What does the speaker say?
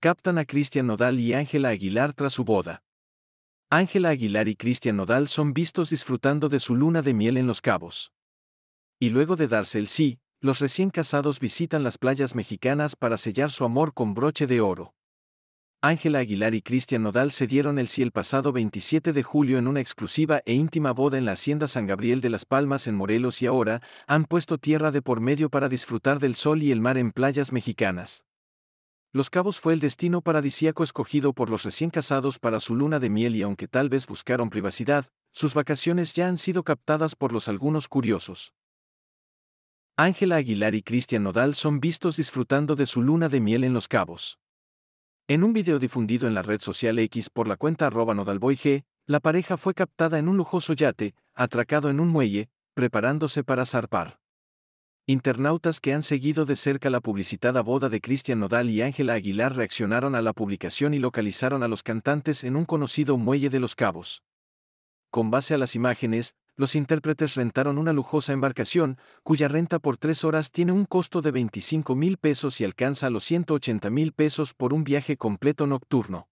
captan a Cristian Nodal y Ángela Aguilar tras su boda. Ángela Aguilar y Cristian Nodal son vistos disfrutando de su luna de miel en Los Cabos. Y luego de darse el sí, los recién casados visitan las playas mexicanas para sellar su amor con broche de oro. Ángela Aguilar y Cristian Nodal se dieron el sí el pasado 27 de julio en una exclusiva e íntima boda en la Hacienda San Gabriel de las Palmas en Morelos y ahora han puesto tierra de por medio para disfrutar del sol y el mar en playas mexicanas. Los Cabos fue el destino paradisíaco escogido por los recién casados para su luna de miel y aunque tal vez buscaron privacidad, sus vacaciones ya han sido captadas por los algunos curiosos. Ángela Aguilar y Cristian Nodal son vistos disfrutando de su luna de miel en Los Cabos. En un video difundido en la red social X por la cuenta arroba nodalboyg, la pareja fue captada en un lujoso yate, atracado en un muelle, preparándose para zarpar. Internautas que han seguido de cerca la publicitada boda de Cristian Nodal y Ángela Aguilar reaccionaron a la publicación y localizaron a los cantantes en un conocido muelle de los cabos. Con base a las imágenes, los intérpretes rentaron una lujosa embarcación, cuya renta por tres horas tiene un costo de 25 mil pesos y alcanza los 180 mil pesos por un viaje completo nocturno.